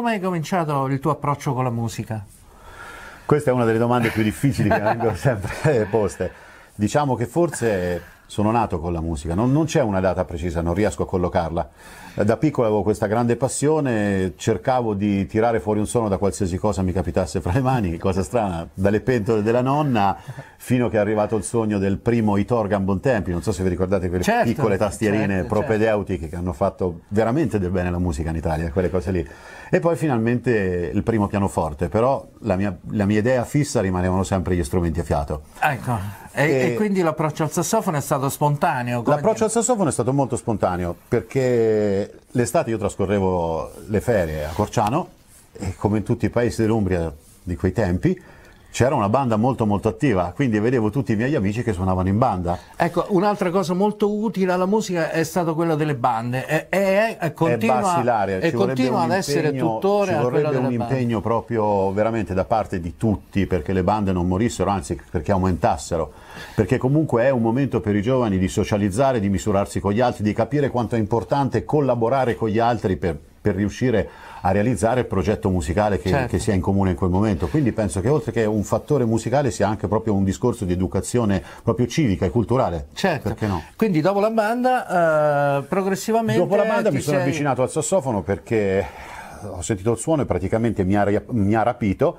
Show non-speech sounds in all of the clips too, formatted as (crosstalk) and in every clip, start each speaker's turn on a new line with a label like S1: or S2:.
S1: come hai cominciato il tuo approccio con la musica?
S2: Questa è una delle domande più difficili che vengono (laughs) sempre poste. Diciamo che forse sono nato con la musica, non, non c'è una data precisa, non riesco a collocarla. Eh, da piccolo avevo questa grande passione, cercavo di tirare fuori un suono da qualsiasi cosa mi capitasse fra le mani, cosa strana, dalle pentole della nonna fino che è arrivato il sogno del primo Itorgan Bontempi, non so se vi ricordate quelle certo, piccole certo, tastierine certo, propedeutiche certo. che hanno fatto veramente del bene alla musica in Italia, quelle cose lì. E poi finalmente il primo pianoforte, però la mia, la mia idea fissa rimanevano sempre gli strumenti a fiato.
S1: Ecco, e, e, e quindi l'approccio al sassofono è stato stato spontaneo? L'approccio
S2: al sassofono è stato molto spontaneo perché l'estate io trascorrevo le ferie a Corciano e come in tutti i paesi dell'Umbria di quei tempi c'era una banda molto molto attiva, quindi vedevo tutti i miei amici che suonavano in banda.
S1: Ecco, un'altra cosa molto utile alla musica è stata quella delle bande e, e, e continua, è e continua ad impegno, essere tuttora. Ci vorrebbe un impegno
S2: bande. proprio veramente da parte di tutti perché le bande non morissero, anzi perché aumentassero, perché comunque è un momento per i giovani di socializzare, di misurarsi con gli altri, di capire quanto è importante collaborare con gli altri per, per riuscire a a realizzare il progetto musicale che, certo. che, si ha in comune in quel momento. Quindi penso che oltre che un fattore musicale sia anche proprio un discorso di educazione proprio civica e culturale. Certo. No?
S1: Quindi dopo la banda, eh, progressivamente... Dopo la banda mi sono sei... avvicinato
S2: al sassofono perché ho sentito il suono e praticamente mi ha, mi ha rapito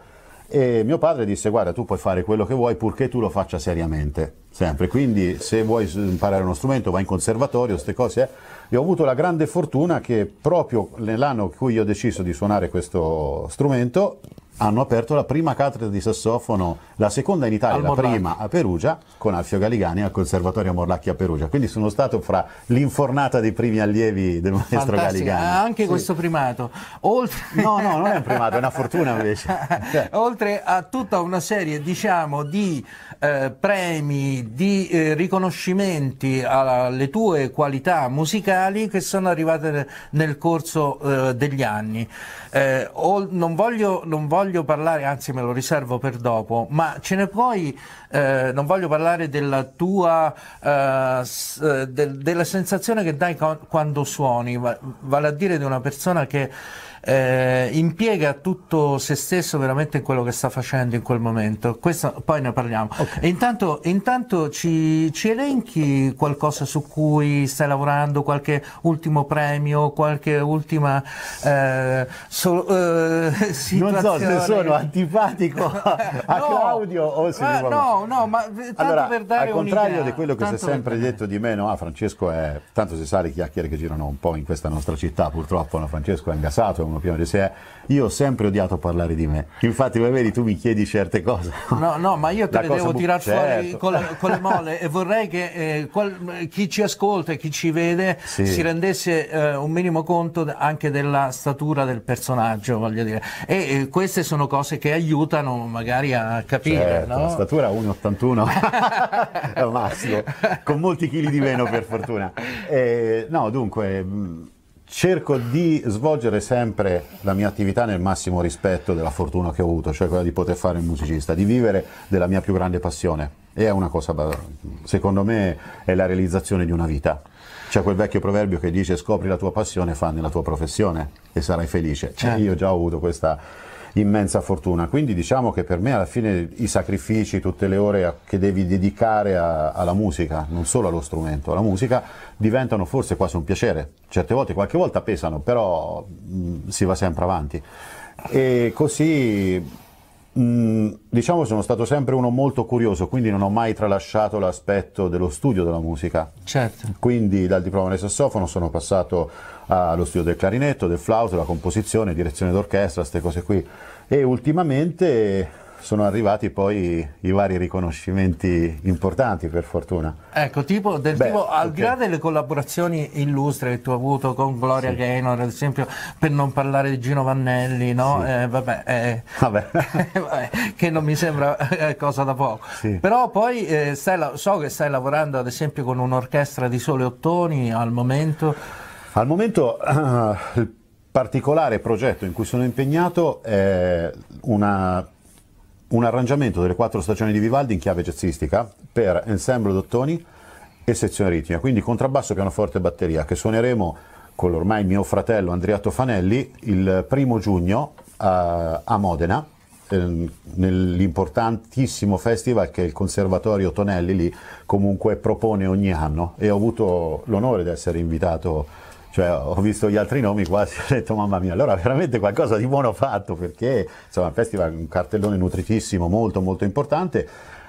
S2: e mio padre disse: Guarda, tu puoi fare quello che vuoi purché tu lo faccia seriamente, sempre. Quindi, se vuoi imparare uno strumento, vai in conservatorio, queste cose. Eh. E ho avuto la grande fortuna che proprio nell'anno in cui ho deciso di suonare questo strumento, hanno aperto la prima cattedra di sassofono, la seconda in Italia, la prima a Perugia, con Alfio Galigani al Conservatorio Morlacchi a Perugia. Quindi sono stato fra l'infornata dei primi allievi del maestro Fantastica. Galigani. Ah, anche sì. questo
S1: primato. Oltre... No, no, non è un primato, è una fortuna invece. (laughs) Oltre a tutta una serie, diciamo, di eh, premi, di eh, riconoscimenti alle tue qualità musicali che sono arrivate nel corso eh, degli anni. Eh, non voglio, non voglio voglio parlare, anzi me lo riservo per dopo, ma ce ne puoi, eh, non voglio parlare della tua, eh, eh de, della sensazione che dai quando suoni, vale a dire di una persona che eh, impiega tutto se stesso veramente in quello che sta facendo in quel momento. Questo, poi ne parliamo. Okay. Intanto, intanto ci, ci, elenchi qualcosa su cui stai lavorando, qualche ultimo premio, qualche ultima eh, so, eh, situazione. (laughs) Non so se sono antipatico (laughs)
S2: a no, Claudio o se ma, No,
S1: no, ma tanto allora, per dare al contrario di quello che si è sempre
S2: detto di me, no? ah, Francesco è tanto si sa le chiacchiere che girano un po' in questa nostra città, purtroppo no? Francesco è ingasato, è un uomo, Pione. Cioè, io ho sempre odiato parlare di me. Infatti, vedi, tu mi chiedi certe cose.
S1: No, no, ma io te le devo bu- tirare certo. fuori con le, con le mole e vorrei che eh, qual, chi ci ascolta e chi ci vede sì. si rendesse eh, un minimo conto anche della statura del personaggio, voglio dire. E eh, queste sono cose che aiutano magari a capire. Certo, no? La
S2: statura 1,81 (laughs) è un massimo, con molti chili di meno per fortuna. Eh, no, dunque mm, cerco di svolgere sempre la mia attività nel massimo rispetto della fortuna che ho avuto, cioè quella di poter fare il musicista, di vivere della mia più grande passione. E è una cosa, secondo me, è la realizzazione di una vita. C'è quel vecchio proverbio che dice scopri la tua passione, fanne la tua professione e sarai felice. Cioè, certo. io già ho avuto questa immensa fortuna. Quindi diciamo che per me alla fine i sacrifici, tutte le ore che devi dedicare a, alla musica, non solo allo strumento, alla musica, diventano forse quasi un piacere. Certe volte, qualche volta pesano, però mh, mm, si va sempre avanti. E così Mm, diciamo sono stato sempre uno molto curioso, quindi non ho mai tralasciato l'aspetto dello studio della musica. Certo. Quindi dal diploma del sassofono sono passato allo studio del clarinetto, del flauto, la composizione, direzione d'orchestra, queste cose qui. E ultimamente sono arrivati poi i vari riconoscimenti importanti per fortuna.
S1: Ecco, tipo, del Beh, tipo al okay. di là delle collaborazioni illustre che tu hai avuto con Gloria sì. Gaynor, ad esempio, per non parlare di Gino Vannelli, no? Sì. Eh, vabbè, eh, ah, (laughs) vabbè. che non mi sembra eh, cosa da poco. Sì. Però poi eh, stai, so che stai lavorando ad esempio con un'orchestra di sole ottoni al momento.
S2: Al momento (clears throat) il particolare progetto in cui sono impegnato è una un arrangiamento delle quattro stagioni di Vivaldi in chiave jazzistica per ensemble d'ottoni e sezione ritmica, quindi contrabbasso, pianoforte e batteria, che suoneremo con l'ormai mio fratello Andriato Fanelli il primo giugno a, a Modena, eh, nell'importantissimo festival che il Conservatorio Tonelli lì comunque propone ogni anno e ho avuto l'onore di essere invitato cioè, ho visto gli altri nomi qua, (laughs) ho detto mamma mia, allora veramente qualcosa di buono fatto perché insomma, il festival è un cartellone nutritissimo, molto molto importante,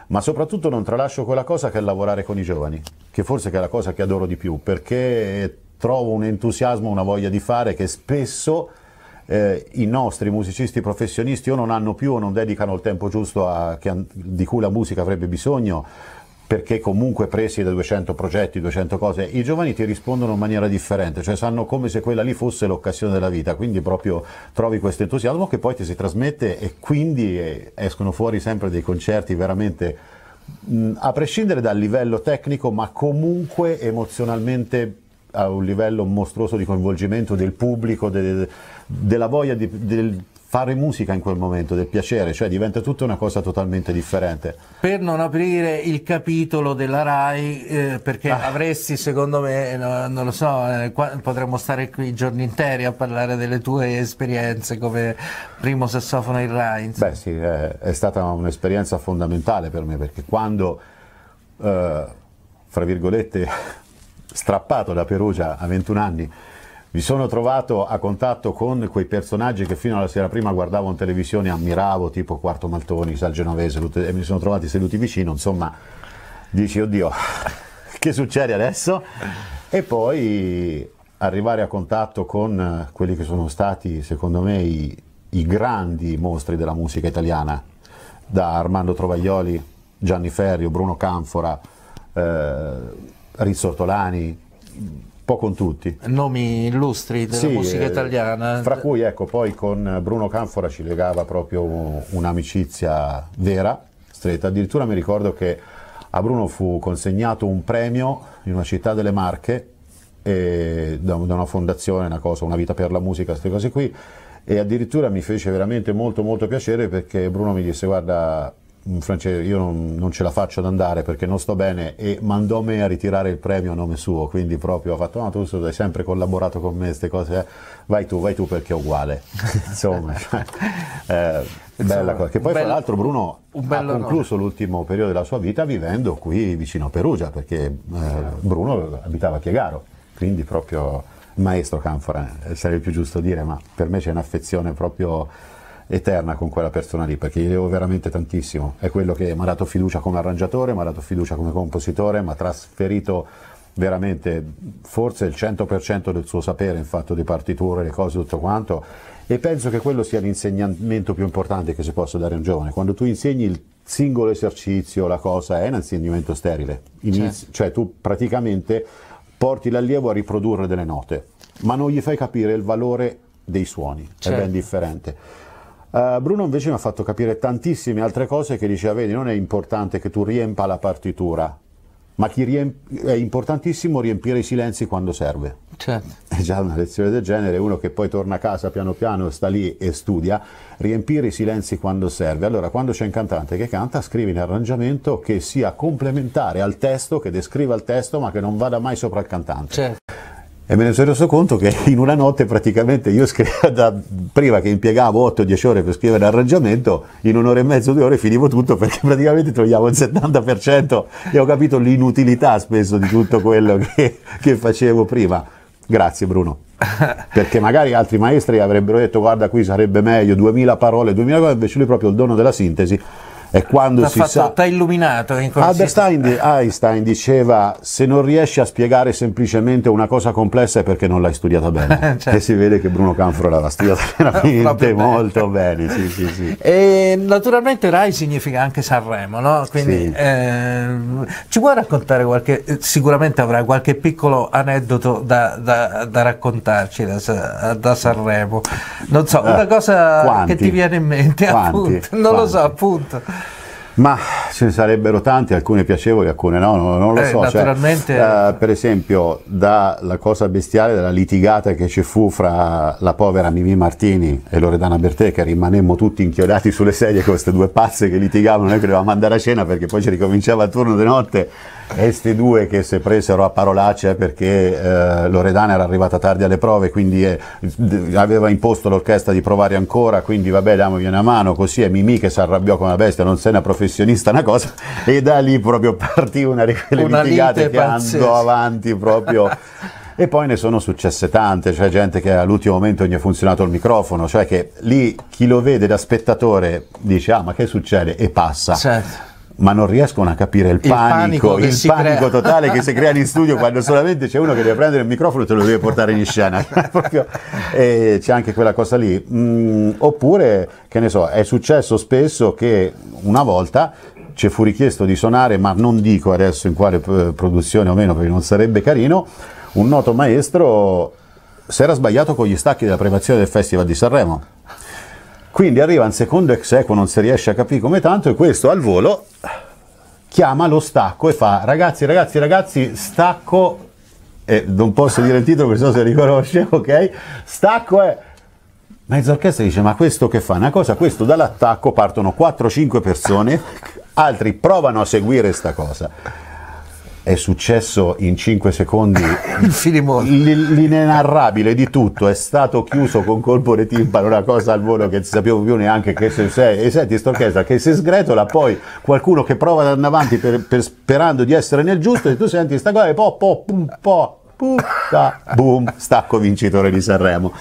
S2: ma soprattutto non tralascio quella cosa che è lavorare con i giovani, che forse è la cosa che adoro di più, perché trovo un entusiasmo, una voglia di fare che spesso... Eh, i nostri musicisti professionisti o non hanno più o non dedicano il tempo giusto a, a, di cui la musica avrebbe bisogno perché comunque presi da 200 progetti, 200 cose, i giovani ti rispondono in maniera differente, cioè sanno come se quella lì fosse l'occasione della vita, quindi proprio trovi questo entusiasmo che poi ti si trasmette e quindi eh, escono fuori sempre dei concerti veramente mh, a prescindere dal livello tecnico, ma comunque emozionalmente a un livello mostruoso di coinvolgimento del pubblico, de, de, della voglia di, del fare musica in quel momento, del piacere, cioè diventa tutta una cosa totalmente differente.
S1: Per non aprire il capitolo della RAI, eh, perché ah. avresti, secondo me, eh, no, non lo so, eh, qua, potremmo stare qui giorni interi a parlare delle tue esperienze come primo sassofono in RAI.
S2: Insomma. Beh sì, eh, è, stata un'esperienza fondamentale per me, perché quando, eh, fra virgolette, (laughs) strappato da Perugia a 21 anni, mi sono trovato a contatto con quei personaggi che fino alla sera prima guardavo in televisione e ammiravo, tipo Quarto Maltoni, Sal Genovese, e mi sono trovati seduti vicino, insomma, dici oddio, (laughs) che succede adesso? E poi arrivare a contatto con quelli che sono stati, secondo me, i, i grandi mostri della musica italiana, da Armando Trovaglioli, Gianni Ferrio, Bruno Canfora, eh, Ortolani, po' con
S1: tutti. Nomi illustri
S2: della sì, musica eh, italiana. Fra cui ecco, poi con Bruno Canfora ci legava proprio un'amicizia vera, stretta. Addirittura mi ricordo che a Bruno fu consegnato un premio in una città delle Marche, e, da, una fondazione, una cosa, una vita per la musica, queste cose qui. E addirittura mi fece veramente molto molto piacere perché Bruno mi disse guarda francese io non, non, ce la faccio ad andare perché non sto bene e mandò me a ritirare il premio a nome suo, quindi proprio ha fatto, ma tu hai sempre collaborato con me, queste cose, eh. vai tu, vai tu perché è uguale. (laughs) Insomma, (laughs) eh, bella cosa. Che poi bello, fra l'altro Bruno ha concluso nome. l'ultimo periodo della sua vita vivendo qui vicino a Perugia, perché eh, Bruno abitava a Chiegaro, quindi proprio maestro Canfora, eh, sarebbe più giusto dire, ma per me c'è un'affezione proprio eterna con quella persona lì, perché gli devo veramente tantissimo. È quello che mi ha dato fiducia come arrangiatore, mi ha dato fiducia come compositore, mi ha trasferito veramente forse il 100% del suo sapere in fatto di partiture, le cose, tutto quanto. E penso che quello sia l'insegnamento più importante che si possa dare a un giovane. Quando tu insegni il singolo esercizio, la cosa è un insegnamento sterile. Inizi, certo. Cioè tu praticamente porti l'allievo a riprodurre delle note, ma non gli fai capire il valore dei suoni, certo. è ben certo. differente. Eh, Bruno invece mi ha fatto capire tantissime altre cose che diceva, vedi, non è importante che tu riempa la partitura, ma riemp- è importantissimo riempire i silenzi quando serve. Certo. È già una lezione del genere, uno che poi torna a casa piano piano, sta lì e studia, riempire i silenzi quando serve. Allora, quando c'è un cantante che canta, scrivi un arrangiamento che sia complementare al testo, che descriva il testo, ma che non vada mai sopra il cantante. Certo e me ne sono reso conto che in una notte praticamente io scrivevo (laughs) da, prima che impiegavo 8-10 ore per scrivere l'arrangiamento, in un'ora e mezzo, due ore finivo tutto perché (laughs) praticamente togliavo il 70% e ho capito l'inutilità spesso di tutto quello che, che facevo prima. Grazie Bruno. (laughs) Perché magari altri maestri avrebbero detto guarda qui sarebbe meglio 2000 parole, 2000 cose, invece lui proprio il dono della sintesi è quando si fatto, sa... T'ha
S1: illuminato. Albert
S2: Einstein, Einstein diceva se non riesci a spiegare semplicemente una cosa complessa è perché non l'hai studiata bene. (laughs) cioè. E si vede che Bruno Canfro l'ha studiata (laughs) veramente
S1: molto bene. Sì, sì, sì. E, naturalmente RAI significa anche Sanremo, no? Quindi eh, ci vuoi raccontare qualche... sicuramente avrai qualche piccolo aneddoto da, da, da raccontarci da, da, Sanremo. Non so, una eh, cosa eh, che ti viene in mente, quanti, appunto. Non quanti. lo so, appunto. Ma ce
S2: ne sarebbero tante, alcune piacevoli, alcune no, non, non lo eh, so. Cioè, naturalmente... Cioè, eh, per esempio, dalla cosa bestiale della litigata che ci fu fra la povera Mimì Martini e Loredana Bertè, che rimanemmo tutti inchiodati sulle sedie con queste due pazze che litigavano, noi che dovevamo andare a cena perché poi ci ricominciava il turno di notte. E questi due che si presero a parolacce perché eh, Loredana era arrivata tardi alle prove, quindi eh, aveva imposto all'orchestra di provare ancora, quindi vabbè, damogli una mano, così è Mimì che si arrabbiò come una bestia, non se ne approfittò professionista una cosa e da lì proprio (laughs) partì una di quelle una litigate che pazzesca. andò avanti proprio (laughs) e poi ne sono successe tante, cioè gente che all'ultimo momento gli è funzionato il microfono, cioè che lì chi lo vede da spettatore dice ah ma che succede e passa. Certo ma non riescono a capire il, il panico, panico il panico totale che si crea in studio quando solamente c'è uno che deve prendere il microfono e te lo deve portare in scena. (laughs) e c'è anche quella cosa lì. Mm, oppure, che ne so, è successo spesso che una volta ci fu richiesto di suonare, ma non dico adesso in quale eh, produzione o meno perché non sarebbe carino, un noto maestro si era sbagliato con gli stacchi della premiazione del Festival di Sanremo quindi arriva un secondo ex equo, non si riesce a capire come tanto, e questo al volo chiama lo stacco e fa ragazzi, ragazzi, ragazzi, stacco, e non posso dire il titolo perché so se riconosce, (laughs) ok? Stacco è... Mezzo orchestra dice ma questo che fa una cosa? Questo dall'attacco partono 4-5 persone, altri provano a seguire sta cosa è successo in 5 secondi (laughs) l'inenarrabile di tutto è stato chiuso con colpo di timpano una cosa al volo che non sapevo più neanche che se sei e senti st'orchestra che si sgretola poi qualcuno che prova ad andare avanti per, per, sperando di essere nel giusto e tu senti sta cosa e po po po puttana, boom, stacco vincitore di Sanremo.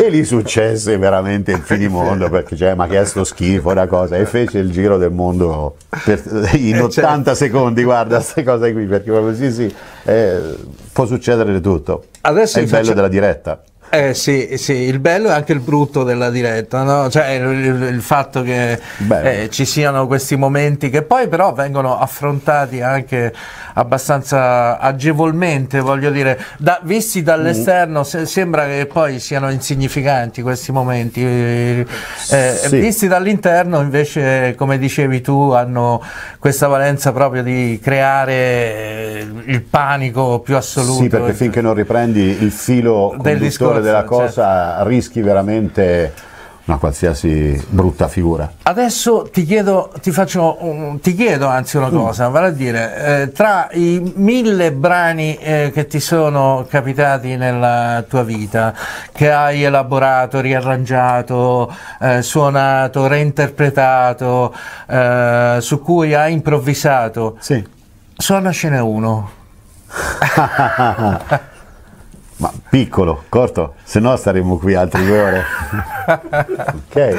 S2: E lì successe veramente il finimondo perché cioè, mi ha chiesto schifo una cosa e fece il giro del mondo per, in 80 eh, certo. secondi, guarda queste cose qui, perché proprio sì sì, eh, può succedere di tutto. Adesso È il faccia... bello della diretta.
S1: Eh sì, sì, il bello è anche il brutto della diretta, no? cioè, il, il, fatto che eh, ci siano questi momenti che poi però vengono affrontati anche abbastanza agevolmente, voglio dire, da, visti dall'esterno se, sembra che poi siano insignificanti questi momenti, eh, eh sì. visti dall'interno invece, come dicevi tu, hanno questa valenza proprio di creare eh, il panico più assoluto. Sì, perché ecco.
S2: finché non riprendi il filo del discorso colore della cosa certo. rischi veramente una qualsiasi brutta figura.
S1: Adesso ti chiedo, ti faccio, un, ti chiedo anzi una mm. cosa, mm. vale a dire, eh, tra i mille brani eh, che ti sono capitati nella tua vita, che hai elaborato, riarrangiato, eh, suonato, reinterpretato, eh, su cui hai improvvisato, sì. suonacene uno. (laughs) (laughs)
S2: Ma piccolo, corto, se no staremo qui altre due ore.
S3: (laughs) ok.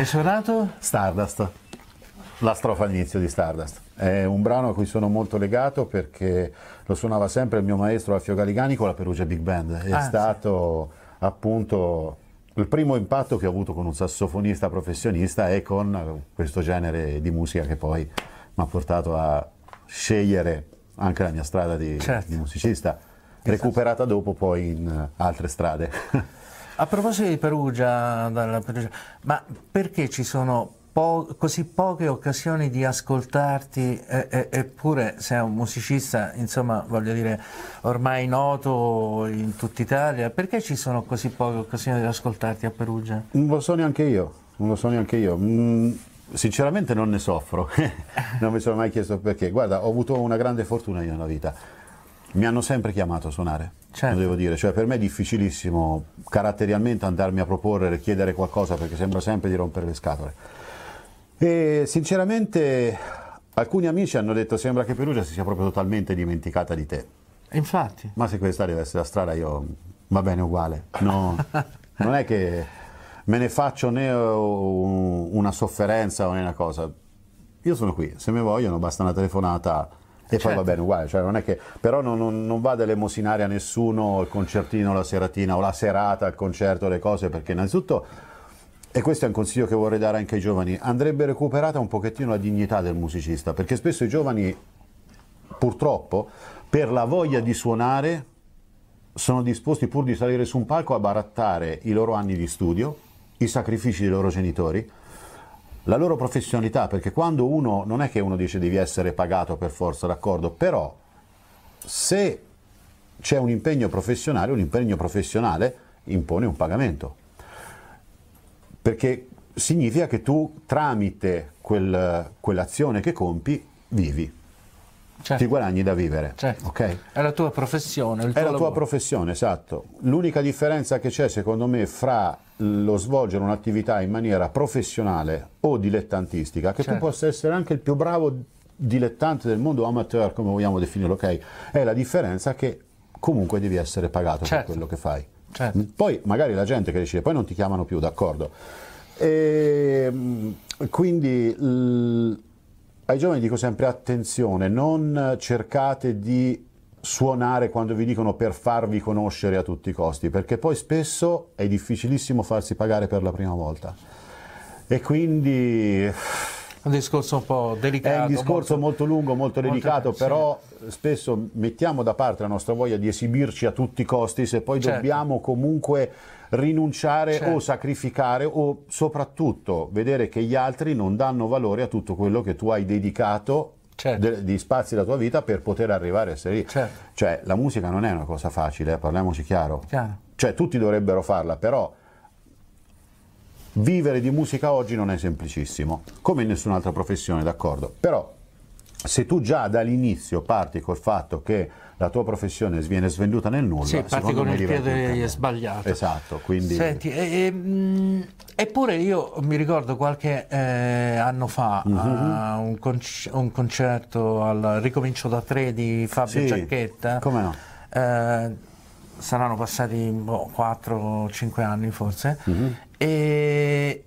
S2: Hai suonato? Stardust, la strofa all'inizio di Stardust. È un brano a cui sono molto legato perché lo suonava sempre il mio maestro Alfio Galigani con la Perugia Big Band. È ah, stato sì. appunto il primo impatto che ho avuto con un sassofonista professionista e con questo genere di musica che poi mi ha portato a scegliere anche la mia strada di, certo. di musicista, esatto. recuperata dopo poi in altre strade. (laughs)
S1: A proposito di Perugia, ma perché ci sono po così poche occasioni di ascoltarti, eh, eh, eppure sei un musicista, insomma, voglio dire, ormai noto in tutta Italia, perché ci sono così poche occasioni di ascoltarti a Perugia?
S2: Non lo so neanche io, non lo so neanche io. Mm, sinceramente non ne soffro, (laughs) non mi sono mai chiesto perché. Guarda, ho avuto una grande fortuna io nella vita mi hanno sempre chiamato a suonare, certo. devo dire, cioè per me è difficilissimo caratterialmente andarmi a proporre, chiedere qualcosa perché sembra sempre di rompere le scatole. E sinceramente alcuni amici hanno detto sembra che Perugia si sia proprio totalmente dimenticata di te. Infatti. Ma se questa deve essere la strada io va bene uguale. No, (laughs) non è che me ne faccio né una sofferenza o né una cosa. Io sono qui, se mi vogliono basta una telefonata e certo. poi va bene uguale, cioè non è che, però non, non, non vado ad elemosinare a nessuno il concertino, la seratina o la serata, il concerto, le cose, perché innanzitutto, e questo è un consiglio che vorrei dare anche ai giovani, andrebbe recuperata un pochettino la dignità del musicista, perché spesso i giovani, purtroppo, per la voglia di suonare, sono disposti pur di salire su un palco a barattare i loro anni di studio, i sacrifici dei loro genitori, la loro professionalità, perché quando uno, non è che uno dice devi essere pagato per forza, d'accordo, però se c'è un impegno professionale, un impegno professionale impone un pagamento, perché significa che tu tramite quel, quell'azione che compi vivi. Certo. ti guadagni da vivere. Certo. Okay?
S1: È la tua professione. è la tua
S2: professione, esatto. L'unica differenza che c'è, secondo me, fra lo svolgere un'attività in maniera professionale o dilettantistica, che certo. tu possa essere anche il più bravo dilettante del mondo amateur, come vogliamo definirlo, ok? È la differenza che comunque devi essere pagato per certo. quello che fai. Certo. Poi magari la gente che decide, poi non ti chiamano più, d'accordo. E, ehm, quindi ai giovani dico sempre attenzione, non cercate di suonare quando vi dicono per farvi conoscere a tutti i costi, perché poi spesso è difficilissimo farsi pagare per la prima volta. E quindi un discorso un po' delicato. È un discorso molto, molto lungo, molto, molto delicato, però sì. spesso mettiamo da parte la nostra voglia di esibirci a tutti i costi se poi certo. dobbiamo comunque rinunciare certo. o sacrificare o soprattutto vedere che gli altri non danno valore a tutto quello che tu hai dedicato Certo. di spazi della tua vita per poter arrivare a essere lì. Certo. Cioè, la musica non è una cosa facile, eh, parliamoci chiaro. chiaro. Cioè, tutti dovrebbero farla, però vivere di musica oggi non è semplicissimo, come in nessun'altra professione, d'accordo. Però se tu già dall'inizio parti col fatto che la tua professione viene svenduta nel nulla, sì, parti con il piede
S1: sbagliato.
S2: Esatto, quindi... Senti,
S1: e, mm, eppure io mi ricordo qualche eh, anno fa uh -huh. uh, un, conc un, concerto al Ricomincio da tre di Fabio sì, Giacchetta. Come no? Eh, saranno passati boh, 4-5 anni forse. Uh mhm. -huh. E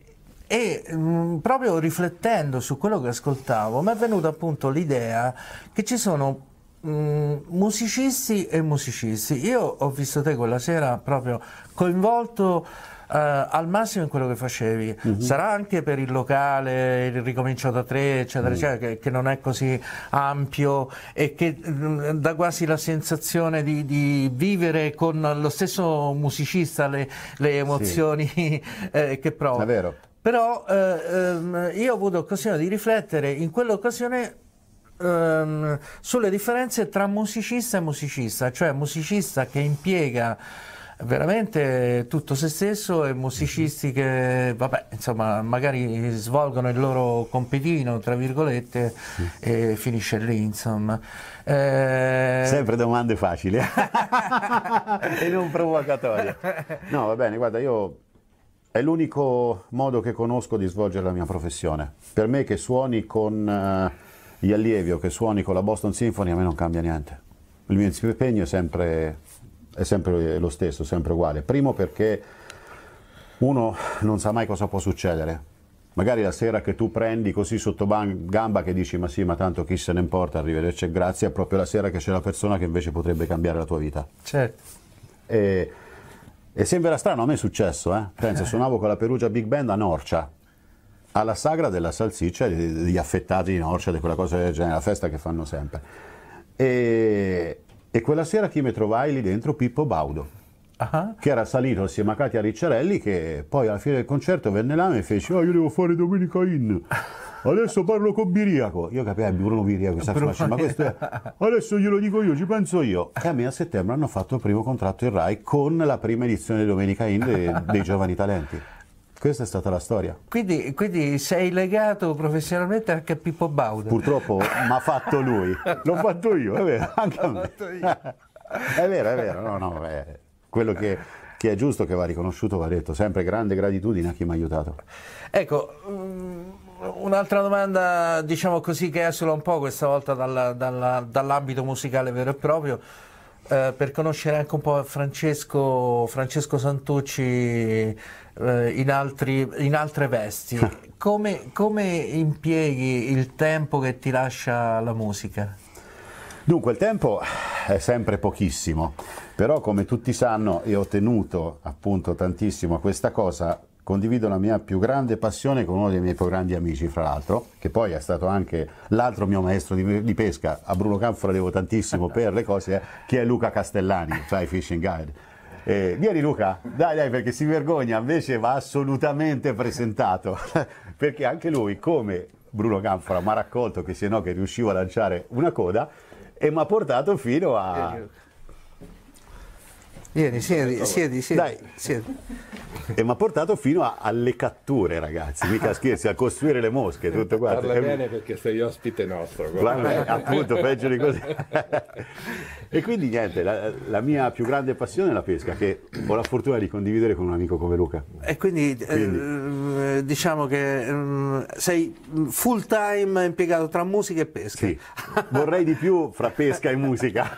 S1: e mh, mm, proprio riflettendo su quello che ascoltavo mi è venuta appunto l'idea che ci sono mh, mm, musicisti e musicisti io ho visto te quella sera proprio coinvolto Uh, al massimo in quello che facevi. Uh mhm. -huh. Sarà anche per il locale, il ricomincio da tre, eccetera, uh -huh. eccetera, che, che, non è così ampio e che mh, mm, dà quasi la sensazione di, di, vivere con lo stesso musicista le, le emozioni sì. (laughs) eh, che prova. È vero. Però eh, ehm, io ho avuto occasione di riflettere in quell'occasione ehm, sulle differenze tra musicista e musicista, cioè musicista che impiega veramente tutto se stesso e musicisti che vabbè, insomma, magari svolgono il loro compitino tra virgolette sì. e finisce lì insomma eh... sempre domande facili
S2: e (laughs) (laughs) non provocatorie no va bene guarda io è l'unico modo che conosco di svolgere la mia professione. Per me che suoni con eh, gli allievi o che suoni con la Boston Symphony a me non cambia niente. Il mio impegno è sempre, è sempre lo stesso, sempre uguale. Primo perché uno non sa mai cosa può succedere. Magari la sera che tu prendi così sotto gamba che dici ma sì ma tanto chi se ne importa, arrivederci e grazie, è proprio la sera che c'è la persona che invece potrebbe cambiare la tua vita. Certo. E e sembra strano, a me è successo, eh? Pensa, suonavo con la Perugia Big Band a Norcia, alla sagra della salsiccia, degli affettati di Norcia, di quella cosa del genere, la festa che fanno sempre. E, e quella sera chi mi trovai lì dentro? Pippo Baudo uh-huh. che era salito assieme a Katia Ricciarelli, che poi alla fine del concerto venne là e mi fece, oh io devo fare Domenica In. Adesso parlo con Biriaco. Io capivo Bruno Biriaco, sta faccia, ma (laughs) questo è... Adesso glielo dico io, ci penso io. E a me a settembre hanno fatto il primo contratto in Rai con la prima edizione di Domenica In dei, (laughs) dei giovani talenti. Questa è stata la storia.
S1: Quindi, quindi, sei legato professionalmente anche a Pippo Baudo. Purtroppo (laughs) mi
S2: ha fatto lui.
S1: L'ho fatto io, è vero, anche a me. L'ho
S3: fatto io.
S2: È vero, è vero, no, no, è quello che, che, è giusto, che va riconosciuto, va detto. Sempre grande gratitudine a chi mi ha aiutato.
S1: Ecco, mm, un'altra domanda, diciamo così, che esula un po' questa volta dalla, dalla, dall'ambito musicale vero e proprio. Eh, per conoscere anche un po' Francesco, Francesco Santucci eh, in, altri, in, altre vesti, (laughs) come, come impieghi il tempo che ti lascia la musica?
S2: Dunque il tempo è sempre pochissimo, però come tutti sanno e ho tenuto appunto tantissimo a questa cosa, condivido la mia più grande passione con uno dei miei più grandi amici, fra l'altro, che poi è stato anche l'altro mio maestro di, di, pesca, a Bruno Canfora devo tantissimo per le cose, eh, che è Luca Castellani, Fly Fishing Guide. Eh, vieni Luca, dai dai perché si vergogna, invece va assolutamente presentato, (laughs) perché anche lui come Bruno Canfora mi ha raccolto che se no che riuscivo a lanciare una coda, e mi ha portato fino a, Vieni, siedi, siedi, siedi. Dai. siedi. E mi ha portato fino a, alle catture, ragazzi, mica (laughs) scherzi, a costruire le mosche, tutto quanto. Parla bene perché sei ospite nostro. Guarda, eh, appunto, peggio di così. (laughs) e quindi niente, la, la, mia più grande passione è la pesca, che ho la fortuna di condividere con un amico come Luca.
S1: E quindi, eh, quindi. Eh, diciamo che um, sei full time impiegato tra musica e pesca. Sì, vorrei di più fra pesca e musica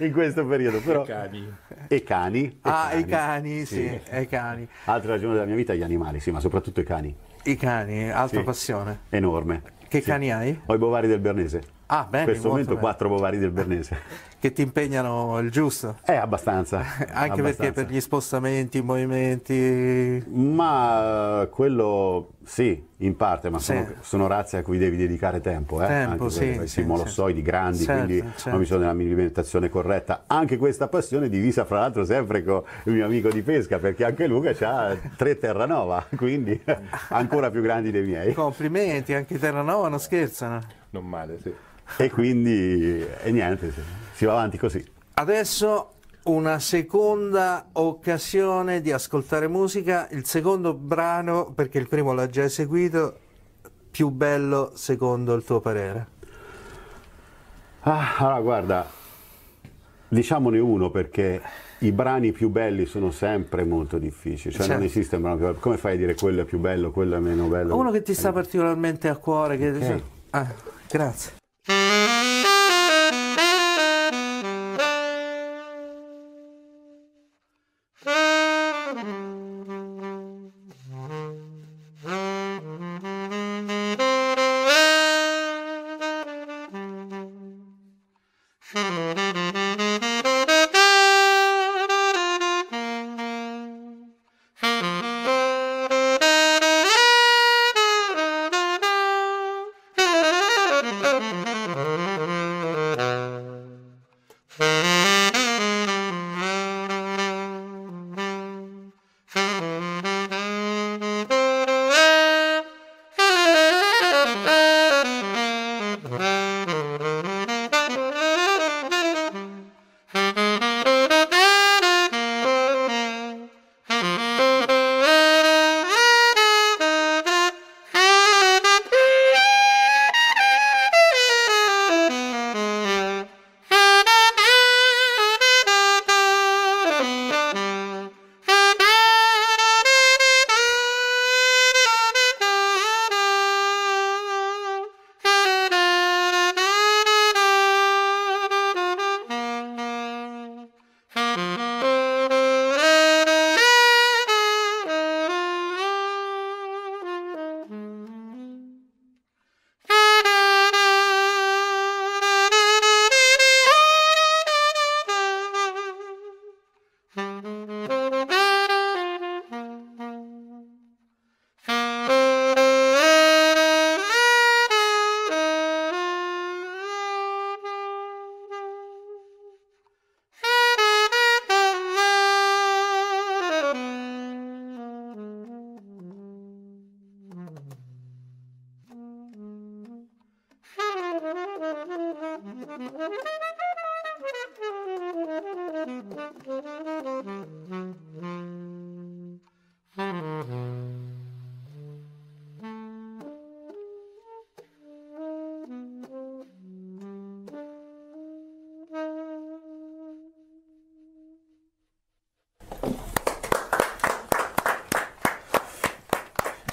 S1: (laughs) in questo periodo. Però... E cani.
S2: E cani. ah, i cani, sì, sì. i cani. Altra ragione della mia vita gli animali, sì, ma soprattutto i cani.
S1: I cani, altra sì. passione. Enorme. Che sì. cani hai?
S2: Ho i bovari del Bernese. Ah, bene, in questo momento bene. quattro bovari del Bernese. (laughs) Che ti impegnano il giusto? Eh, abbastanza. (laughs) Anche abbastanza. perché
S1: per gli spostamenti, i movimenti...
S2: Ma eh, quello sì, in parte, ma sì. sono, sono, razze a cui devi dedicare tempo. Eh? Tempo, anche sì. Sì, sì molossoidi sì. grandi, certo, quindi certo. ho bisogno dell'alimentazione corretta. Anche questa passione divisa, fra l'altro, sempre con il mio amico di pesca, perché anche Luca ha tre Terranova, (laughs) quindi ancora più grandi dei miei.
S1: Complimenti, anche Terranova non scherzano. Non male, sì.
S2: (laughs) e quindi e niente, si va avanti così.
S1: Adesso una seconda occasione di ascoltare musica, il secondo brano, perché il primo l'ha già eseguito, più bello secondo il tuo parere? Ah, allora guarda,
S2: diciamone uno perché i brani più belli sono sempre molto difficili, cioè certo. non esiste un brano più bello, come fai a dire quello è più bello, quello è meno bello? Uno che ti sta eh.
S1: particolarmente a cuore, che... okay. Eh. ah, grazie.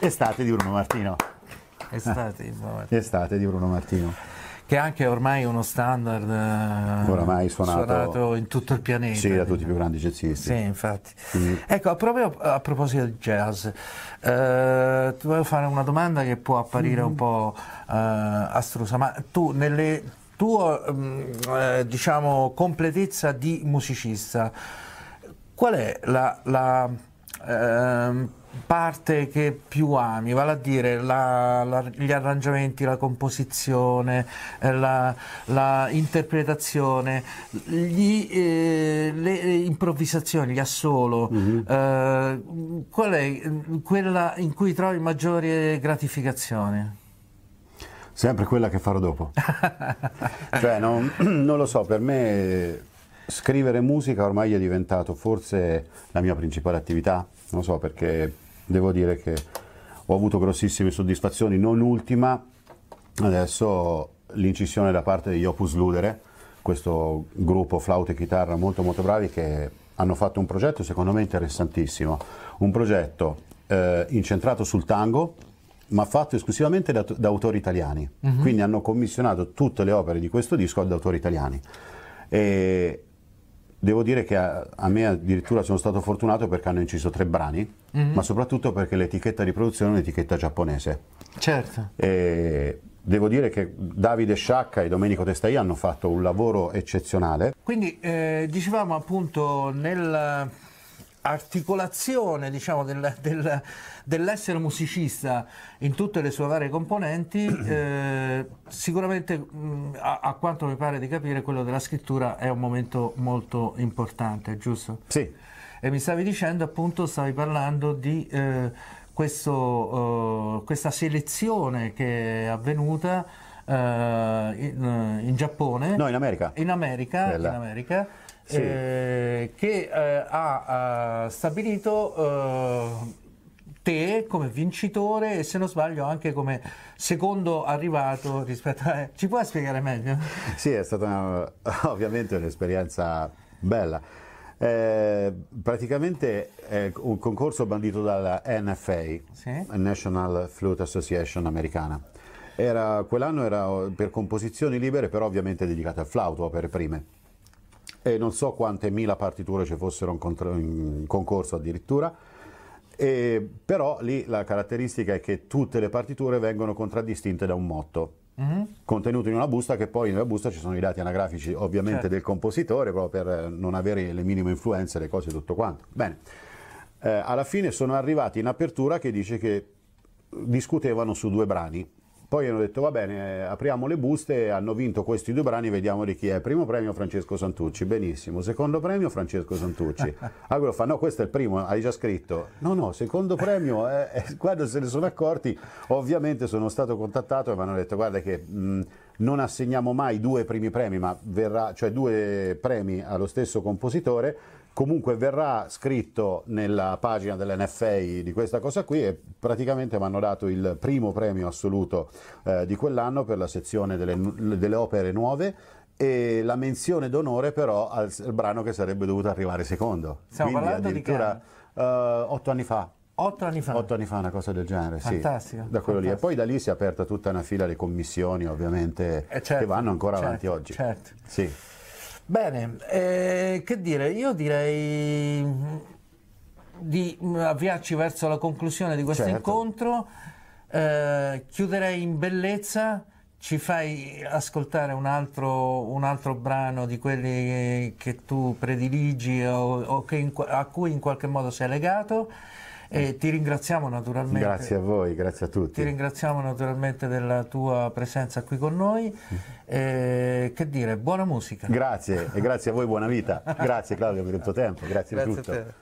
S2: Estate di Bruno Martino. Estate di Bruno Martino.
S1: Estate di Bruno Martino. Che anche ormai uno standard eh, ormai suonato, suonato, in tutto il pianeta. Sì,
S2: da tutti i più grandi jazzisti. Sì, infatti. Quindi.
S1: Ecco, proprio a, proposito di jazz, eh, ti volevo fare una domanda che può apparire mm. un po' eh, astrusa, ma tu nelle tua mm, eh, diciamo, completezza di musicista, qual è la... la ehm, parte che più ami, vale a dire la, la, gli arrangiamenti, la composizione, eh, la, la interpretazione, gli, eh, le improvvisazioni, gli assolo, mm-hmm. eh, qual è mm, quella in cui trovi maggiore gratificazione? Sempre quella
S2: che farò dopo. (laughs) cioè, non, (clears throat) non lo so, per me scrivere musica ormai è diventato forse la mia principale attività, non so perché devo dire che ho avuto grossissime soddisfazioni, non ultima adesso l'incisione da parte degli Opus Ludere, questo gruppo flauto e chitarra molto molto bravi che hanno fatto un progetto secondo me interessantissimo, un progetto eh, incentrato sul tango ma fatto esclusivamente da, da autori italiani, uh mhm. -huh. quindi hanno commissionato tutte le opere di questo disco ad autori italiani. E Devo dire che a, a, me addirittura sono stato fortunato perché hanno inciso tre brani, mm-hmm. ma soprattutto perché l'etichetta di produzione è un'etichetta giapponese. Certo. E devo dire che Davide Sciacca e Domenico Testai hanno fatto un lavoro eccezionale.
S1: Quindi eh, dicevamo appunto nel articolazione diciamo, del, del, dell'essere musicista in tutte le sue varie componenti, (clears throat) eh, sicuramente mh, a, a, quanto mi pare di capire quello della scrittura è un momento molto importante, giusto? Sì. E mi stavi dicendo appunto, stavi parlando di eh, questo, eh, questa selezione che è avvenuta eh, in, eh, in, Giappone. No, in America. In America. In America sì. eh, che eh, ha, ha, eh, stabilito eh, te come vincitore e se non sbaglio anche come secondo arrivato rispetto a... Ci puoi spiegare meglio?
S2: Sì, è stata una, eh, ovviamente un'esperienza bella. Eh, praticamente è un concorso bandito dalla NFA, sì? National Flute Association americana. Era, quell'anno era per composizioni libere, però ovviamente dedicato al flauto, opere prime e non so quante mila partiture ci fossero in, concorso addirittura, e, però lì la caratteristica è che tutte le partiture vengono contraddistinte da un motto. Mm -hmm. contenuto in una busta che poi nella busta ci sono i dati anagrafici ovviamente certo. del compositore proprio per non avere le minime influenze, le cose e tutto quanto. Bene, eh, alla fine sono arrivati in apertura che dice che discutevano su due brani poi hanno detto va bene, apriamo le buste, hanno vinto questi due brani, vediamo di chi è. Primo premio Francesco Santucci, benissimo. Secondo premio Francesco Santucci. (laughs) Ah, quello fa, no, questo è il primo, hai già scritto. No, no, secondo premio, eh, eh, quando se ne sono accorti, ovviamente sono stato contattato e mi hanno detto guarda che... Mh, non assegniamo mai due primi premi, ma verrà, cioè due premi allo stesso compositore, comunque verrà scritto nella pagina dell'NFA di questa cosa qui e praticamente mi hanno dato il primo premio assoluto eh, di quell'anno per la sezione delle, delle opere nuove e la menzione d'onore però al, al, brano che sarebbe dovuto arrivare secondo. Stiamo Quindi parlando addirittura uh, otto anni fa. Otto anni fa? Otto anni fa, una cosa del genere, Fantastico. Sì, da quello fantastico. lì. E poi da lì si è aperta tutta una fila di commissioni, ovviamente, eh, certo, che vanno ancora certo, avanti oggi. Certo. Sì.
S1: Bene, eh, che dire? Io direi di mm, avviarci verso la conclusione di questo certo. incontro. Eh, chiuderei in bellezza ci fai ascoltare un altro, un altro, brano di quelli che tu prediligi o, o in, a cui in qualche modo sei legato e eh. ti ringraziamo naturalmente. Grazie
S2: a voi, grazie a tutti. Ti
S1: ringraziamo naturalmente della tua presenza qui con noi. Mm. E, eh, che dire, buona musica.
S2: Grazie e grazie a voi, buona vita. (laughs) Grazie Claudio per il tuo tempo, grazie, grazie di tutto. A te.